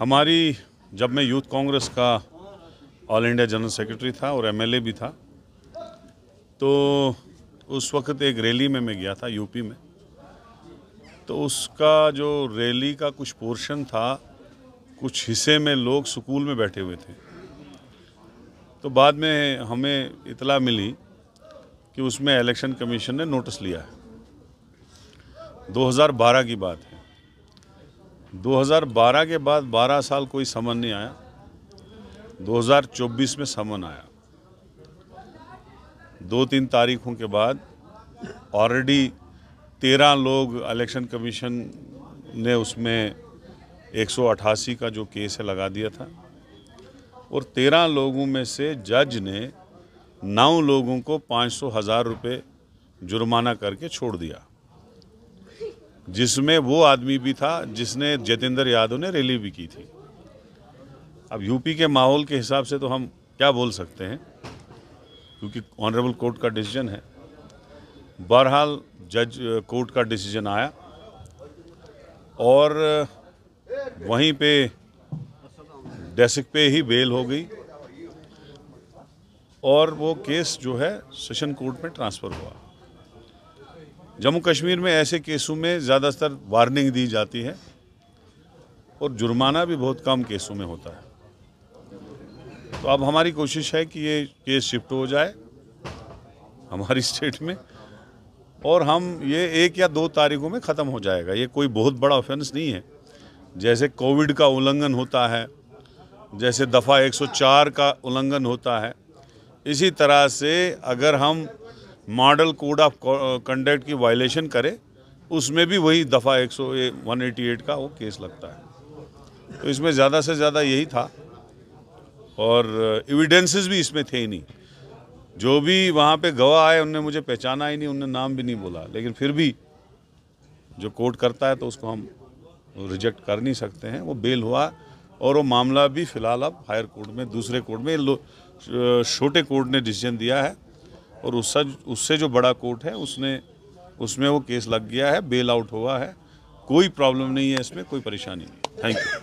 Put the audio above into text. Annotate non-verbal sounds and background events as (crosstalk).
हमारी जब मैं यूथ कांग्रेस का ऑल इंडिया जनरल सेक्रेटरी था और एमएलए भी था तो उस वक्त एक रैली में मैं गया था यूपी में तो उसका जो रैली का कुछ पोर्शन था कुछ हिस्से में लोग स्कूल में बैठे हुए थे तो बाद में हमें इतला मिली कि उसमें इलेक्शन कमीशन ने नोटिस लिया है 2012 की बात है 2012 के बाद 12 साल कोई समन नहीं आया 2024 में समन आया दो तीन तारीखों के बाद ऑलरेडी 13 लोग इलेक्शन कमीशन ने उसमें 188 का जो केस है लगा दिया था और 13 लोगों में से जज ने नौ लोगों को पाँच सौ हज़ार रुपये जुर्माना करके छोड़ दिया जिसमें वो आदमी भी था जिसने जितेंद्र यादव ने रैली भी की थी अब यूपी के माहौल के हिसाब से तो हम क्या बोल सकते हैं क्योंकि ऑनरेबल कोर्ट का डिसीजन है बहरहाल जज कोर्ट का डिसीजन आया और वहीं पे डेस्क पे ही बेल हो गई और वो केस जो है सेशन कोर्ट में ट्रांसफ़र हुआ जम्मू कश्मीर में ऐसे केसों में ज़्यादातर वार्निंग दी जाती है और जुर्माना भी बहुत कम केसों में होता है तो अब हमारी कोशिश है कि ये केस शिफ्ट हो जाए हमारी (laughs) स्टेट में और हम ये एक या दो तारीखों में ख़त्म हो जाएगा ये कोई बहुत बड़ा ऑफेंस नहीं है जैसे कोविड का उल्लंघन होता है जैसे दफ़ा 104 का उल्लंघन होता है इसी तरह से अगर हम मॉडल कोड ऑफ कंडक्ट की वायलेशन करे उसमें भी वही दफ़ा एक सौ वन एटी एट का वो केस लगता है तो इसमें ज़्यादा से ज़्यादा यही था और एविडेंसेस भी इसमें थे ही नहीं जो भी वहाँ पे गवाह आए उनने मुझे पहचाना ही नहीं उनने नाम भी नहीं बोला लेकिन फिर भी जो कोर्ट करता है तो उसको हम रिजेक्ट कर नहीं सकते हैं वो बेल हुआ और वो मामला भी फिलहाल अब हायर कोर्ट में दूसरे कोर्ट में छोटे कोर्ट ने डिसीजन दिया है और उससे उससे जो बड़ा कोर्ट है उसने उसमें वो केस लग गया है बेल आउट हुआ है कोई प्रॉब्लम नहीं है इसमें कोई परेशानी नहीं थैंक यू